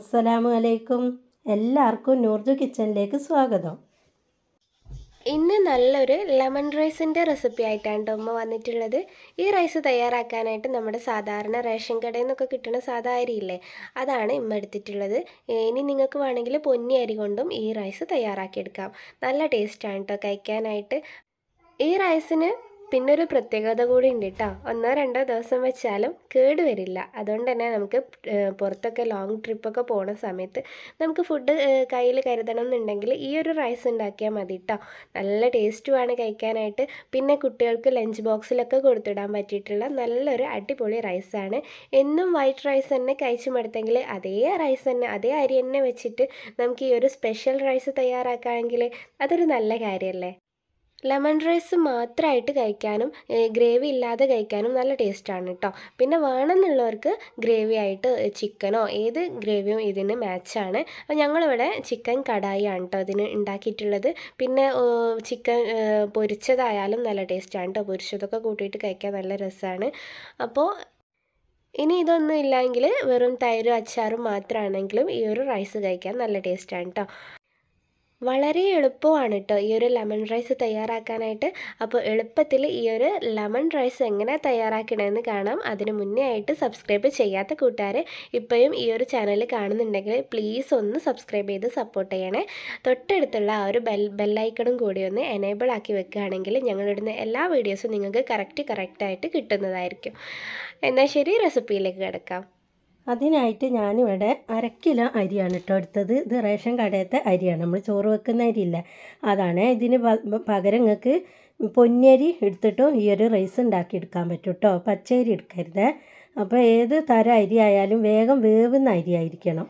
അസ്സലാമു അലൈക്കും എല്ലാവർക്കും നൂർജു കിച്ചണിലേക്ക് സ്വാഗതം ഇന്ന് നല്ലൊരു ലെമൺ റൈസിൻ്റെ റെസിപ്പി ആയിട്ടാണ് ഉമ്മ വന്നിട്ടുള്ളത് ഈ റൈസ് തയ്യാറാക്കാനായിട്ട് നമ്മുടെ സാധാരണ റേഷൻ കടയിൽ നിന്നൊക്കെ കിട്ടുന്ന സാധാ അരിയില്ലേ അതാണ് ഇമ്മ എടുത്തിട്ടുള്ളത് ഇനി നിങ്ങൾക്ക് വേണമെങ്കിൽ പൊന്നി അരി കൊണ്ടും ഈ റൈസ് തയ്യാറാക്കിയെടുക്കാം നല്ല ടേസ്റ്റാണ് കേട്ടോ കഴിക്കാനായിട്ട് ഈ റൈസിന് പിന്നെ ഒരു പ്രത്യേകത കൂടി ഉണ്ട് കേട്ടോ ഒന്നോ രണ്ടോ ദിവസം വെച്ചാലും കേട് വരില്ല അതുകൊണ്ട് തന്നെ നമുക്ക് പുറത്തൊക്കെ ലോങ് ട്രിപ്പൊക്കെ പോണ സമയത്ത് നമുക്ക് ഫുഡ് കയ്യിൽ കരുതണം എന്നുണ്ടെങ്കിൽ ഈ ഒരു റൈസ് ഉണ്ടാക്കിയാൽ മതി കേട്ടോ നല്ല ടേസ്റ്റുമാണ് കഴിക്കാനായിട്ട് പിന്നെ കുട്ടികൾക്ക് ലഞ്ച് ബോക്സിലൊക്കെ കൊടുത്തിടാൻ പറ്റിയിട്ടുള്ള നല്ലൊരു അടിപൊളി റൈസാണ് എന്നും വൈറ്റ് റൈസ് തന്നെ കഴിച്ചു മടുത്തെങ്കിൽ അതേ റൈസ് തന്നെ അതേ അരി തന്നെ വെച്ചിട്ട് നമുക്ക് ഈ ഒരു സ്പെഷ്യൽ റൈസ് തയ്യാറാക്കാമെങ്കിൽ അതൊരു നല്ല കാര്യമല്ലേ ലെമൺ റൈസ് മാത്രമായിട്ട് കഴിക്കാനും ഗ്രേവി ഇല്ലാതെ കഴിക്കാനും നല്ല ടേസ്റ്റാണ് കേട്ടോ പിന്നെ വേണമെന്നുള്ളവർക്ക് ഗ്രേവി ആയിട്ട് ചിക്കനോ ഏത് ഗ്രേവിയും ഇതിന് മാച്ചാണ് അപ്പോൾ ഞങ്ങളിവിടെ ചിക്കൻ കടായിയാണ് കേട്ടോ ഇതിന് ഉണ്ടാക്കിയിട്ടുള്ളത് പിന്നെ ചിക്കൻ പൊരിച്ചതായാലും നല്ല ടേസ്റ്റാണ് കേട്ടോ പൊരിച്ചതൊക്കെ കൂട്ടിയിട്ട് കഴിക്കാൻ നല്ല രസമാണ് അപ്പോൾ ഇനി ഇതൊന്നും ഇല്ലെങ്കിൽ വെറും തൈരും അച്ചാറും മാത്രമാണെങ്കിലും ഈ ഒരു റൈസ് കഴിക്കാൻ നല്ല ടേസ്റ്റാണ് കേട്ടോ വളരെ എളുപ്പമാണ് കേട്ടോ ഈ ഒരു ലെമൺ റൈസ് തയ്യാറാക്കാനായിട്ട് അപ്പോൾ എളുപ്പത്തിൽ ഈ ഒരു ലെമൺ റൈസ് എങ്ങനെ തയ്യാറാക്കണമെന്ന് കാണാം അതിന് മുന്നേ ആയിട്ട് സബ്സ്ക്രൈബ് ചെയ്യാത്ത കൂട്ടുകാർ ഇപ്പോഴും ഈ ഒരു ചാനൽ കാണുന്നുണ്ടെങ്കിൽ പ്ലീസ് ഒന്ന് സബ്സ്ക്രൈബ് ചെയ്ത് സപ്പോർട്ട് ചെയ്യണേ തൊട്ടടുത്തുള്ള ആ ഒരു ബെൽ ബെല്ലൈക്കണും കൂടി ഒന്ന് എനേബിൾ ആക്കി വെക്കുകയാണെങ്കിൽ ഞങ്ങളിടുന്ന എല്ലാ വീഡിയോസും നിങ്ങൾക്ക് കറക്റ്റ് കറക്റ്റായിട്ട് കിട്ടുന്നതായിരിക്കും എന്നാൽ ശരി റെസിപ്പിയിലേക്ക് കിടക്കാം അതിനായിട്ട് ഞാനിവിടെ അര കിലോ അരിയാണ് കേട്ടോ എടുത്തത് ഇത് റേഷൻ കടയത്തെ അരിയാണ് നമ്മൾ ചോറ് വെക്കുന്ന അരിയില്ല അതാണ് ഇതിന് പകരം നിങ്ങൾക്ക് പൊന്നിയരി എടുത്തിട്ടും ഈ ഒരു റൈസ് ഉണ്ടാക്കി എടുക്കാൻ പറ്റും കേട്ടോ പച്ചരി എടുക്കരുത് അപ്പോൾ ഏത് തരം അരി ആയാലും വേഗം വേവുന്ന അരി ആയിരിക്കണം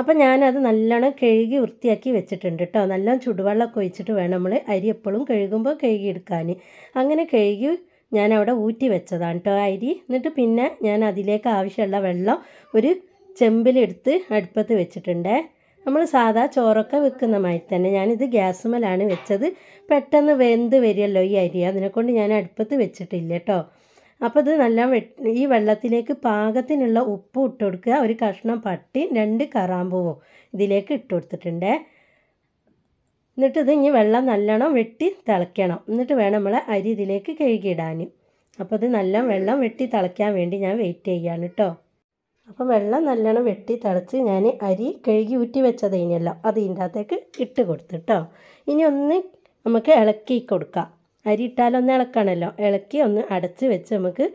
അപ്പോൾ ഞാനത് നല്ലോണം കഴുകി വൃത്തിയാക്കി വെച്ചിട്ടുണ്ട് കേട്ടോ നല്ലോണം ചുടുവെള്ളമൊക്കെ ഒഴിച്ചിട്ട് വേണം നമ്മൾ അരി എപ്പോഴും കഴുകുമ്പോൾ കഴുകി അങ്ങനെ കഴുകി ഞാനവിടെ ഊറ്റി വെച്ചതാണ് കേട്ടോ അരി എന്നിട്ട് പിന്നെ ഞാൻ അതിലേക്ക് ആവശ്യമുള്ള വെള്ളം ഒരു ചെമ്പിലെടുത്ത് അടുപ്പത്ത് വെച്ചിട്ടുണ്ട് നമ്മൾ സാധാ ചോറൊക്കെ വെക്കുന്ന മാതിരി തന്നെ ഞാനിത് ഗ്യാസുമലാണ് വെച്ചത് പെട്ടെന്ന് വെന്ത് വരികയല്ലോ ഈ അരി അതിനെക്കൊണ്ട് ഞാൻ അടുപ്പത്ത് വെച്ചിട്ടില്ല കേട്ടോ അപ്പോൾ ഇത് നല്ല ഈ വെള്ളത്തിലേക്ക് പാകത്തിനുള്ള ഉപ്പ് ഇട്ട് കൊടുക്കുക ഒരു കഷ്ണം പട്ടി രണ്ട് കറാമ്പുവും ഇതിലേക്ക് ഇട്ട് കൊടുത്തിട്ടുണ്ട് എന്നിട്ട് ഇത് ഇനി വെള്ളം നല്ലോണം വെട്ടി തിളയ്ക്കണം എന്നിട്ട് വേണം നമ്മൾ അരി ഇതിലേക്ക് കഴുകിയിടാൻ അപ്പോൾ ഇത് നല്ല വെള്ളം വെട്ടി തിളയ്ക്കാൻ വേണ്ടി ഞാൻ വെയിറ്റ് ചെയ്യാണ് കേട്ടോ അപ്പം വെള്ളം നല്ലോണം വെട്ടി തിളച്ച് ഞാൻ അരി കഴുകി ഊറ്റി വെച്ചത് കഴിഞ്ഞല്ലോ അത് ഇതിൻ്റെ അകത്തേക്ക് ഇട്ട് കൊടുത്തു കേട്ടോ ഇനി ഒന്ന് നമുക്ക് ഇളക്കി കൊടുക്കാം അരി ഇട്ടാലൊന്ന് ഇളക്കണമല്ലോ ഇളക്കി ഒന്ന് അടച്ച് വെച്ച് നമുക്ക്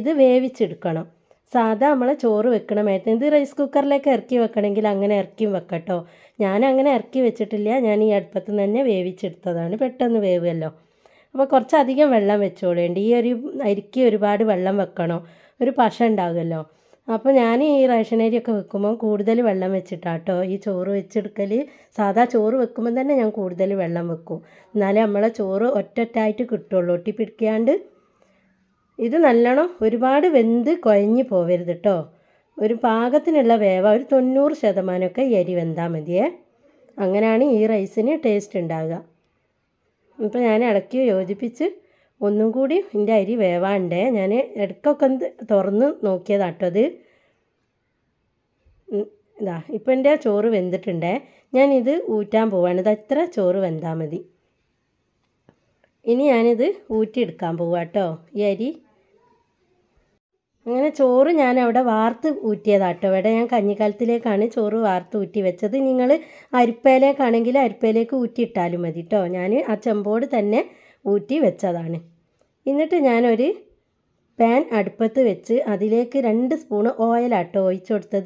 ഇത് വേവിച്ചെടുക്കണം സാധാ നമ്മളെ ചോറ് വെക്കണമായിരുന്നു ഇത് റൈസ് കുക്കറിലേക്ക് ഇറക്കി വെക്കണമെങ്കിൽ അങ്ങനെ ഇറക്കിയും വെക്കട്ടോ ഞാൻ അങ്ങനെ ഇറക്കി വെച്ചിട്ടില്ല ഞാൻ ഈ അടുപ്പത്ത് തന്നെ വേവിച്ചെടുത്തതാണ് പെട്ടെന്ന് വേവുമല്ലോ അപ്പോൾ കുറച്ചധികം വെള്ളം വെച്ചോളേണ്ടി ഈ ഒരു അരിക്ക് ഒരുപാട് വെള്ളം വെക്കണോ ഒരു പശ ഉണ്ടാകുമല്ലോ അപ്പോൾ ഞാൻ ഈ റേഷൻ അരിയൊക്കെ വെക്കുമ്പോൾ കൂടുതൽ വെള്ളം വെച്ചിട്ടാട്ടോ ഈ ചോറ് വെച്ചെടുക്കൽ സാധാ ചോറ് വെക്കുമ്പോൾ തന്നെ ഞാൻ കൂടുതൽ വെള്ളം വെക്കും എന്നാലേ നമ്മളെ ചോറ് ഒറ്റൊറ്റായിട്ട് കിട്ടുള്ളൂ ഒട്ടിപ്പിടിക്കാണ്ട് ഇത് നല്ലോണം ഒരുപാട് വെന്ത് കുഴഞ്ഞ് പോവരുത് കേട്ടോ ഒരു പാകത്തിനുള്ള വേവ ഒരു തൊണ്ണൂറ് ശതമാനമൊക്കെ ഈ അരി വെന്താൽ മതിയേ അങ്ങനെയാണ് ഈ റൈസിന് ടേസ്റ്റ് ഉണ്ടാവുക അപ്പോൾ ഞാൻ ഇടയ്ക്ക് യോജിപ്പിച്ച് ഒന്നും കൂടി എൻ്റെ അരി വേവാണ്ടേ ഞാൻ ഇടയ്ക്കൊക്കെ തുറന്ന് നോക്കിയതാട്ടോ അത് ഇതാ ഇപ്പം എൻ്റെ ചോറ് വെന്തിട്ടുണ്ടേ ഞാനിത് ഊറ്റാൻ പോവാണ് ഇത് എത്ര ചോറ് വെന്താൽ മതി ഇനി ഞാനിത് ഊറ്റിയെടുക്കാൻ പോവാട്ടോ ഈ അരി അങ്ങനെ ചോറ് ഞാൻ അവിടെ വാർത്ത് ഊറ്റിയതാട്ടോ ഇവിടെ ഞാൻ കഞ്ഞിക്കാലത്തിലേക്കാണ് ചോറ് വാർത്ത് ഊറ്റി വെച്ചത് നിങ്ങൾ അരിപ്പയിലേക്കാണെങ്കിൽ അരിപ്പയിലേക്ക് ഊറ്റിയിട്ടാലും മതി കേട്ടോ ഞാൻ ആ ചെമ്പോട് തന്നെ ഊറ്റി വെച്ചതാണ് എന്നിട്ട് ഞാനൊരു പാൻ അടുപ്പത്ത് വെച്ച് അതിലേക്ക് രണ്ട് സ്പൂണ് ഓയിലാട്ടോ ഒഴിച്ചു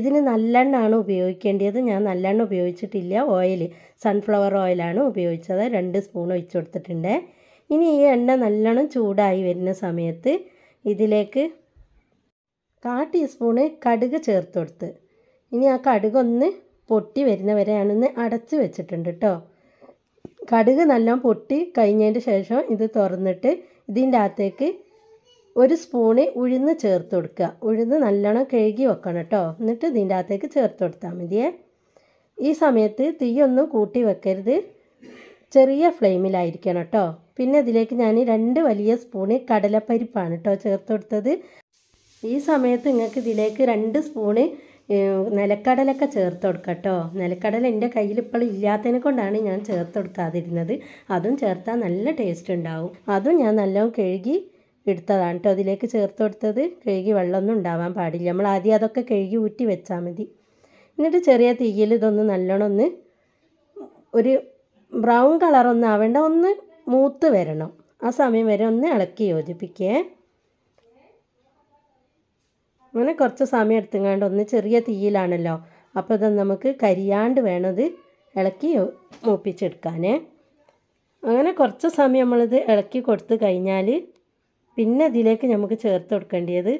ഇതിന് നല്ലെണ്ണാണ് ഉപയോഗിക്കേണ്ടത് ഞാൻ നല്ലെണ്ണ ഉപയോഗിച്ചിട്ടില്ല ഓയിൽ സൺഫ്ലവർ ഓയിലാണ് ഉപയോഗിച്ചത് രണ്ട് സ്പൂൺ ഒഴിച്ചു കൊടുത്തിട്ടുണ്ട് ഇനി ഈ എണ്ണ നല്ലോണം ചൂടായി വരുന്ന സമയത്ത് ഇതിലേക്ക് കാ ടീസ്പൂണ് കടുക് ചേർത്ത് കൊടുത്ത് ഇനി ആ കടുകൊന്ന് പൊട്ടി വരുന്നവരെയാണെന്ന് അടച്ച് വെച്ചിട്ടുണ്ട് കേട്ടോ കടുക് നല്ലോണം പൊട്ടി കഴിഞ്ഞതിൻ്റെ ശേഷം ഇത് തുറന്നിട്ട് ഇതിൻ്റെ അകത്തേക്ക് ഒരു സ്പൂണ് ഉഴുന്ന് ചേർത്ത് കൊടുക്കുക ഉഴുന്ന് നല്ലോണം കഴുകി വെക്കണം കേട്ടോ എന്നിട്ട് ഇതിൻ്റെ അകത്തേക്ക് ചേർത്ത് കൊടുത്താൽ മതിയേ ഈ സമയത്ത് തീയൊന്നും കൂട്ടി വെക്കരുത് ചെറിയ ഫ്ലെയിമിലായിരിക്കണം കേട്ടോ പിന്നെ ഇതിലേക്ക് ഞാൻ രണ്ട് വലിയ സ്പൂണ് കടലപ്പരിപ്പാണ് കേട്ടോ ചേർത്ത് കൊടുത്തത് ഈ സമയത്ത് നിങ്ങൾക്ക് ഇതിലേക്ക് രണ്ട് സ്പൂണ് നിലക്കടലൊക്കെ ചേർത്ത് കൊടുക്കട്ടോ കേട്ടോ നിലക്കടല എൻ്റെ കയ്യിൽ ഇപ്പോൾ ഇല്ലാത്തതിനെ കൊണ്ടാണ് ഞാൻ ചേർത്ത് കൊടുക്കാതിരുന്നത് അതും ചേർത്താൽ നല്ല ടേസ്റ്റ് ഉണ്ടാവും അതും ഞാൻ നല്ലോണം കഴുകി എടുത്തതാണ് കേട്ടോ അതിലേക്ക് ചേർത്ത് കൊടുത്തത് കഴുകി വെള്ളമൊന്നും ഉണ്ടാവാൻ പാടില്ല നമ്മൾ ആദ്യം അതൊക്കെ കഴുകി ഊറ്റി വെച്ചാൽ മതി എന്നിട്ട് ചെറിയ തീയിൽ ഇതൊന്ന് നല്ലോണം ഒന്ന് ഒരു ബ്രൗൺ കളറൊന്നും ആവേണ്ട ഒന്ന് മൂത്ത് വരണം ആ സമയം വരെ ഒന്ന് ഇളക്കി യോജിപ്പിക്കേ അങ്ങനെ കുറച്ച് സമയം എടുത്തുങ്ങാണ്ട് ഒന്ന് ചെറിയ തീയിലാണല്ലോ അപ്പോൾ ഇത് നമുക്ക് കരിയാണ്ട് വേണത് ഇളക്കി മൂപ്പിച്ചെടുക്കാനേ അങ്ങനെ കുറച്ച് സമയം നമ്മളിത് ഇളക്കി കൊടുത്തു കഴിഞ്ഞാൽ പിന്നെ ഇതിലേക്ക് നമുക്ക് ചേർത്ത് കൊടുക്കേണ്ടത്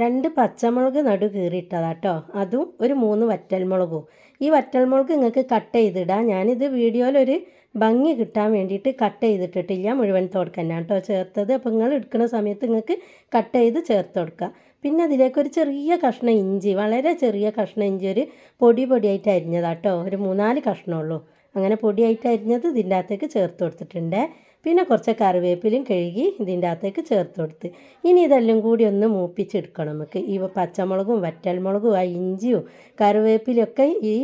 രണ്ട് പച്ചമുളക് നടു കീറിയിട്ടതാണ് കേട്ടോ അതും ഒരു മൂന്ന് വറ്റൽമുളകും ഈ വറ്റൽമുളക് നിങ്ങൾക്ക് കട്ട് ചെയ്തിടാം ഞാനിത് വീഡിയോയിലൊരു ഭംഗി കിട്ടാൻ വേണ്ടിയിട്ട് കട്ട് ചെയ്തിട്ടിട്ടില്ല മുഴുവൻ തോടുക്കന്നാണ് കേട്ടോ ചേർത്തത് അപ്പോൾ നിങ്ങൾ എടുക്കുന്ന സമയത്ത് നിങ്ങൾക്ക് കട്ട് ചെയ്ത് ചേർത്ത് കൊടുക്കുക പിന്നെ അതിലേക്ക് ഒരു ചെറിയ കഷ്ണം ഇഞ്ചി വളരെ ചെറിയ കഷ്ണം ഇഞ്ചി ഒരു പൊടി പൊടിയായിട്ട് അരിഞ്ഞതാട്ടോ ഒരു മൂന്നാല് കഷ്ണമുള്ളൂ അങ്ങനെ പൊടിയായിട്ട് അരിഞ്ഞത് ഇതിൻ്റെ അകത്തേക്ക് ചേർത്ത് കൊടുത്തിട്ടുണ്ട് പിന്നെ കുറച്ച് കറിവേപ്പിലും കഴുകി ഇതിൻ്റെ അകത്തേക്ക് ചേർത്ത് കൊടുത്ത് ഇനി ഇതെല്ലാം കൂടി ഒന്ന് മൂപ്പിച്ചെടുക്കണം നമുക്ക് ഈ പച്ചമുളകും വറ്റൽമുളകും ആ ഇഞ്ചിയും കറിവേപ്പിലൊക്കെ ഈ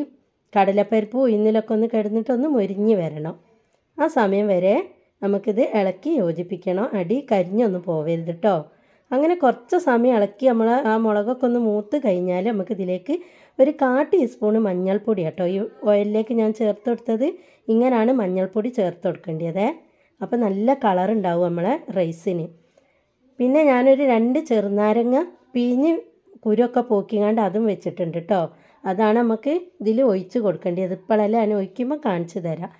കടലപ്പരിപ്പ് ഉയർന്നിലൊക്കെ ഒന്ന് കിടന്നിട്ടൊന്ന് മൊരിഞ്ഞ് വരണം ആ സമയം വരെ നമുക്കിത് ഇളക്കി യോജിപ്പിക്കണം അടി കരിഞ്ഞൊന്നും പോവരുത് കേട്ടോ അങ്ങനെ കുറച്ച് സമയം ഇളക്കി നമ്മൾ ആ മുളകൊക്കെ ഒന്ന് മൂത്ത് കഴിഞ്ഞാൽ നമുക്കിതിലേക്ക് ഒരു കാ ടീസ്പൂൺ മഞ്ഞൾപ്പൊടി കേട്ടോ ഈ ഓയിലിലേക്ക് ഞാൻ ചേർത്ത് കൊടുത്തത് ഇങ്ങനെയാണ് മഞ്ഞൾപ്പൊടി ചേർത്ത് കൊടുക്കേണ്ടത് അപ്പോൾ നല്ല കളർ ഉണ്ടാവും നമ്മളെ റൈസിന് പിന്നെ ഞാനൊരു രണ്ട് ചെറുനാരങ്ങ പിഞ്ഞ് കുരുമൊക്കെ പോക്കിങ്ങാണ്ട് അതും വെച്ചിട്ടുണ്ട് കേട്ടോ അതാണ് നമുക്ക് ഇതിൽ ഒഴിച്ച് കൊടുക്കേണ്ടത് ഇപ്പോഴല്ല അതിനെ ഒഴിക്കുമ്പോൾ കാണിച്ചു തരാം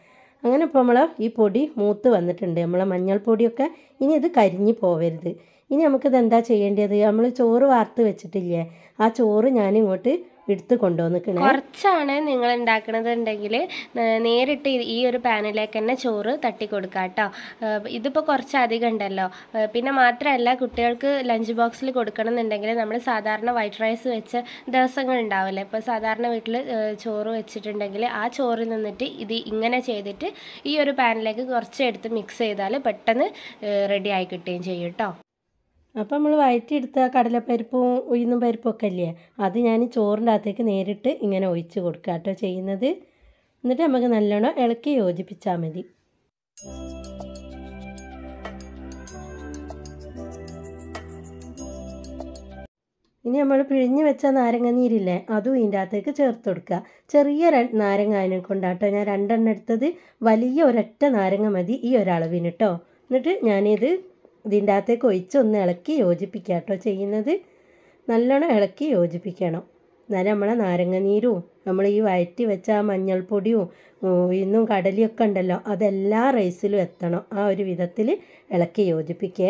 അങ്ങനെ ഇപ്പോൾ നമ്മൾ ഈ പൊടി മൂത്ത് വന്നിട്ടുണ്ട് നമ്മളെ മഞ്ഞൾപ്പൊടിയൊക്കെ ഇനി ഇത് കരിഞ്ഞ് പോവരുത് ഇനി നമുക്കിത് എന്താ ചെയ്യേണ്ടത് നമ്മൾ ചോറ് വാർത്ത് വെച്ചിട്ടില്ലേ ആ ചോറ് ഞാൻ ഇങ്ങോട്ട് എടുത്ത് കൊണ്ടുവന്നിക്കണേ കുറച്ചാണ് നിങ്ങൾ ഉണ്ടാക്കണതുണ്ടെങ്കിൽ നേരിട്ട് ഈ ഒരു പാനിലേക്ക് തന്നെ ചോറ് തട്ടി കൊടുക്കുക കേട്ടോ ഇതിപ്പോൾ കുറച്ച് അധികം ഉണ്ടല്ലോ പിന്നെ മാത്രമല്ല കുട്ടികൾക്ക് ലഞ്ച് ബോക്സിൽ കൊടുക്കണം എന്നുണ്ടെങ്കിൽ നമ്മൾ സാധാരണ വൈറ്റ് റൈസ് വെച്ച ദിവസങ്ങൾ ഉണ്ടാവില്ലേ ഇപ്പോൾ സാധാരണ വീട്ടിൽ ചോറ് വെച്ചിട്ടുണ്ടെങ്കിൽ ആ ചോറിൽ നിന്നിട്ട് ഇത് ഇങ്ങനെ ചെയ്തിട്ട് ഈ ഒരു പാനിലേക്ക് കുറച്ച് എടുത്ത് മിക്സ് ചെയ്താൽ പെട്ടെന്ന് റെഡി ആയി കിട്ടുകയും ചെയ്യും കേട്ടോ അപ്പം നമ്മൾ വഴറ്റിയെടുത്ത കടലപ്പരിപ്പും ഉഴുന്നും പരിപ്പൊക്കെ അല്ലേ അത് ഞാൻ ചോറിൻ്റെ അകത്തേക്ക് നേരിട്ട് ഇങ്ങനെ ഒഴിച്ച് കൊടുക്കുക കേട്ടോ ചെയ്യുന്നത് എന്നിട്ട് നമുക്ക് നല്ലോണം ഇളക്കി യോജിപ്പിച്ചാൽ മതി ഇനി നമ്മൾ പിഴിഞ്ഞ് വെച്ച നാരങ്ങ നീരില്ലേ അതും ഇതിൻ്റെ അകത്തേക്ക് ചേർത്ത് കൊടുക്കുക ചെറിയ നാരങ്ങ അതിനെ കൊണ്ടാട്ടോ ഞാൻ രണ്ടെണ്ണം എടുത്തത് വലിയ ഒരൊറ്റ നാരങ്ങ മതി ഈ ഒരളവിന് കേട്ടോ എന്നിട്ട് ഞാനിത് ഇതിൻ്റെ അകത്തേക്ക് ഒഴിച്ചൊന്ന് ഇളക്കി യോജിപ്പിക്കുക കേട്ടോ ചെയ്യുന്നത് നല്ലോണം ഇളക്കി യോജിപ്പിക്കണം എന്നാലും നമ്മളെ നാരങ്ങനീരും നമ്മൾ ഈ വയറ്റി വെച്ച ആ മഞ്ഞൾപ്പൊടിയും ഇന്നും കടലിയൊക്കെ ഉണ്ടല്ലോ അതെല്ലാ റൈസിലും എത്തണം ആ ഒരു വിധത്തിൽ ഇളക്കി യോജിപ്പിക്കേ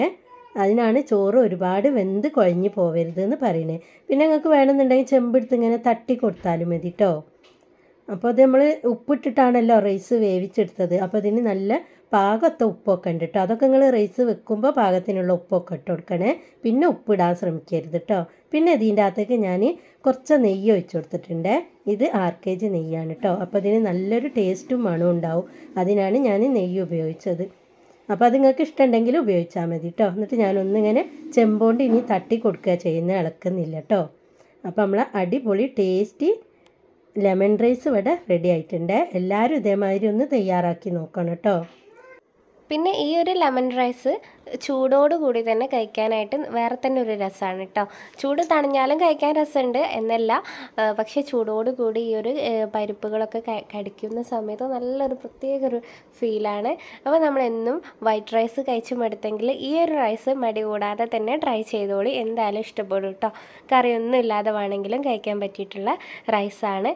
അതിനാണ് ചോറ് ഒരുപാട് വെന്ത് കുഴഞ്ഞു പോവരുത് എന്ന് പറയുന്നത് പിന്നെ നിങ്ങൾക്ക് വേണമെന്നുണ്ടെങ്കിൽ ചെമ്പെടുത്ത് ഇങ്ങനെ തട്ടി കൊടുത്താലും മതി കേട്ടോ അപ്പോൾ അത് നമ്മൾ ഉപ്പിട്ടിട്ടാണല്ലോ റൈസ് വേവിച്ചെടുത്തത് അപ്പോൾ അതിന് നല്ല പാകത്തെ ഉപ്പൊക്കെ ഉണ്ട് കേട്ടോ അതൊക്കെ നിങ്ങൾ റൈസ് വെക്കുമ്പോൾ പാകത്തിനുള്ള ഉപ്പൊക്കെ ഇട്ട് കൊടുക്കണേ പിന്നെ ഉപ്പിടാൻ ശ്രമിക്കരുത് കേട്ടോ പിന്നെ ഇതിൻ്റെ അകത്തേക്ക് ഞാൻ കുറച്ച് നെയ്യ് ഒഴിച്ചു കൊടുത്തിട്ടുണ്ട് ഇത് ആർ കെ ജി നെയ്യാണ് കേട്ടോ അപ്പോൾ അതിന് നല്ലൊരു ടേസ്റ്റും മണവും ഉണ്ടാവും അതിനാണ് ഞാൻ നെയ്യ് ഉപയോഗിച്ചത് അപ്പോൾ അത് നിങ്ങൾക്ക് ഇഷ്ടമുണ്ടെങ്കിൽ ഉപയോഗിച്ചാൽ മതി കേട്ടോ എന്നിട്ട് ഞാനൊന്നിങ്ങനെ ചെമ്പോണ്ട് ഇനി തട്ടി കൊടുക്കുക ചെയ്യുന്ന ഇളക്കുന്നില്ല കേട്ടോ അപ്പോൾ നമ്മൾ അടിപൊളി ടേസ്റ്റി ലെമൺ റൈസ് ഇവിടെ റെഡി ആയിട്ടുണ്ട് എല്ലാവരും ഇതേമാതിരി ഒന്ന് തയ്യാറാക്കി നോക്കണം കേട്ടോ പിന്നെ ഈ ഒരു ലെമൺ റൈസ് ചൂടോടുകൂടി തന്നെ കഴിക്കാനായിട്ട് വേറെ തന്നെ ഒരു രസമാണ് കേട്ടോ ചൂട് തണിഞ്ഞാലും കഴിക്കാൻ രസമുണ്ട് എന്നല്ല പക്ഷേ ചൂടോടുകൂടി ഈ ഒരു പരിപ്പുകളൊക്കെ കടിക്കുന്ന സമയത്ത് നല്ലൊരു പ്രത്യേക ഒരു ഫീലാണ് അപ്പോൾ നമ്മളെന്നും വൈറ്റ് റൈസ് കഴിച്ച് മടുത്തെങ്കിൽ ഈ ഒരു റൈസ് മടി കൂടാതെ തന്നെ ട്രൈ ചെയ്തോളി എന്തായാലും ഇഷ്ടപ്പെടും കേട്ടോ ഒന്നും ഇല്ലാതെ വേണമെങ്കിലും കഴിക്കാൻ പറ്റിയിട്ടുള്ള റൈസാണ്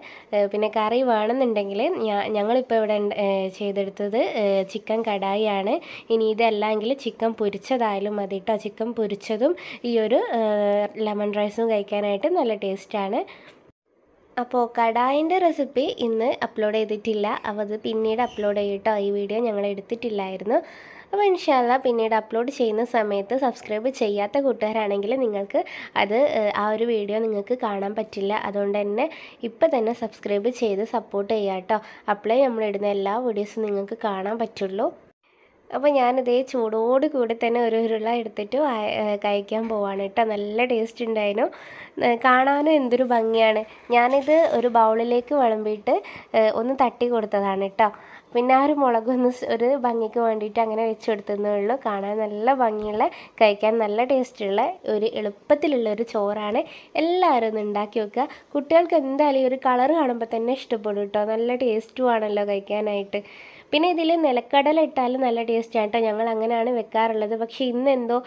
പിന്നെ കറി വേണമെന്നുണ്ടെങ്കിൽ ഞാ ഞങ്ങളിപ്പോൾ ഇവിടെ ചെയ്തെടുത്തത് ചിക്കൻ കടായിയാണ് ഇനി ഇതല്ലെങ്കിൽ ചിക്കൻ പൊരിച്ചതായാലും മതി കേട്ടോ ചിക്കൻ പൊരിച്ചതും ഈ ഒരു ലെമൺ റൈസും കഴിക്കാനായിട്ട് നല്ല ടേസ്റ്റാണ് അപ്പോൾ കടായിൻ്റെ റെസിപ്പി ഇന്ന് അപ്ലോഡ് ചെയ്തിട്ടില്ല അപ്പോൾ അത് പിന്നീട് അപ്ലോഡ് ചെയ്യട്ടോ ഈ വീഡിയോ ഞങ്ങൾ എടുത്തിട്ടില്ലായിരുന്നു അപ്പോൾ ഇൻഷാല്ല പിന്നീട് അപ്ലോഡ് ചെയ്യുന്ന സമയത്ത് സബ്സ്ക്രൈബ് ചെയ്യാത്ത കൂട്ടുകാരാണെങ്കിൽ നിങ്ങൾക്ക് അത് ആ ഒരു വീഡിയോ നിങ്ങൾക്ക് കാണാൻ പറ്റില്ല അതുകൊണ്ട് തന്നെ ഇപ്പം തന്നെ സബ്സ്ക്രൈബ് ചെയ്ത് സപ്പോർട്ട് ചെയ്യാം കേട്ടോ അപ്ലൈ നമ്മളിടുന്ന എല്ലാ വീഡിയോസും നിങ്ങൾക്ക് കാണാൻ പറ്റുള്ളൂ അപ്പോൾ ഞാനിതേ ചൂടോട് കൂടി തന്നെ ഒരു ഉരുള എടുത്തിട്ട് കഴിക്കാൻ പോവാണ് കേട്ടോ നല്ല ടേസ്റ്റ് ഉണ്ടായിരുന്നു കാണാനും എന്തൊരു ഭംഗിയാണ് ഞാനിത് ഒരു ബൗളിലേക്ക് വിളമ്പിയിട്ട് ഒന്ന് തട്ടി കൊടുത്തതാണ് കേട്ടോ പിന്നെ ആ ഒരു മുളകൊന്ന് ഒരു ഭംഗിക്ക് വേണ്ടിയിട്ട് അങ്ങനെ വെച്ച് കൊടുത്തതേ ഉള്ളൂ കാണാൻ നല്ല ഭംഗിയുള്ള കഴിക്കാൻ നല്ല ടേസ്റ്റുള്ള ഒരു എളുപ്പത്തിലുള്ള ഒരു ചോറാണ് എല്ലാവരും ഒന്ന് ഉണ്ടാക്കി വെക്കുക കുട്ടികൾക്ക് എന്തായാലും ഒരു കളർ കാണുമ്പോൾ തന്നെ ഇഷ്ടപ്പെടും കേട്ടോ നല്ല ടേസ്റ്റുമാണല്ലോ കഴിക്കാനായിട്ട് പിന്നെ ഇതിൽ നിലക്കടല ഇട്ടാലും നല്ല ടേസ്റ്റാണ് കേട്ടോ ഞങ്ങൾ അങ്ങനെയാണ് വെക്കാറുള്ളത് പക്ഷേ ഇന്നെന്തോ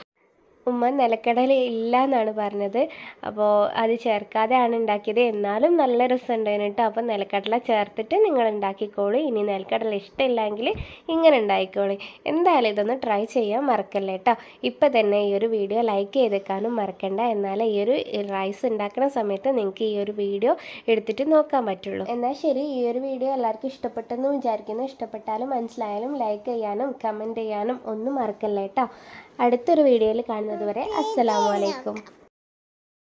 ഉമ്മ നിലക്കടല ഇല്ല എന്നാണ് പറഞ്ഞത് അപ്പോൾ അത് ചേർക്കാതെയാണ് ഉണ്ടാക്കിയത് എന്നാലും നല്ല രസമുണ്ടായിരുന്നു കേട്ടോ അപ്പോൾ നിലക്കടല ചേർത്തിട്ട് നിങ്ങൾ ഉണ്ടാക്കിക്കോളൂ ഇനി നിലക്കടല ഇഷ്ടമില്ലെങ്കിൽ ഇങ്ങനെ ഉണ്ടാക്കിക്കോളൂ എന്തായാലും ഇതൊന്ന് ട്രൈ ചെയ്യാൻ മറക്കല്ലേ കേട്ടോ ഇപ്പോൾ തന്നെ ഈ ഒരു വീഡിയോ ലൈക്ക് ചെയ്തേക്കാനും മറക്കണ്ട എന്നാൽ ഈ ഒരു റൈസ് ഉണ്ടാക്കുന്ന സമയത്ത് നിങ്ങൾക്ക് ഈ ഒരു വീഡിയോ എടുത്തിട്ട് നോക്കാൻ പറ്റുള്ളൂ എന്നാൽ ശരി ഈ ഒരു വീഡിയോ എല്ലാവർക്കും ഇഷ്ടപ്പെട്ടെന്ന് വിചാരിക്കുന്നു ഇഷ്ടപ്പെട്ടാലും മനസ്സിലായാലും ലൈക്ക് ചെയ്യാനും കമൻറ്റ് ചെയ്യാനും ഒന്നും മറക്കല്ലേ കേട്ടോ അടുത്തൊരു വീഡിയോയിൽ കാണുന്നത് വരെ അസ്സലാമലൈക്കും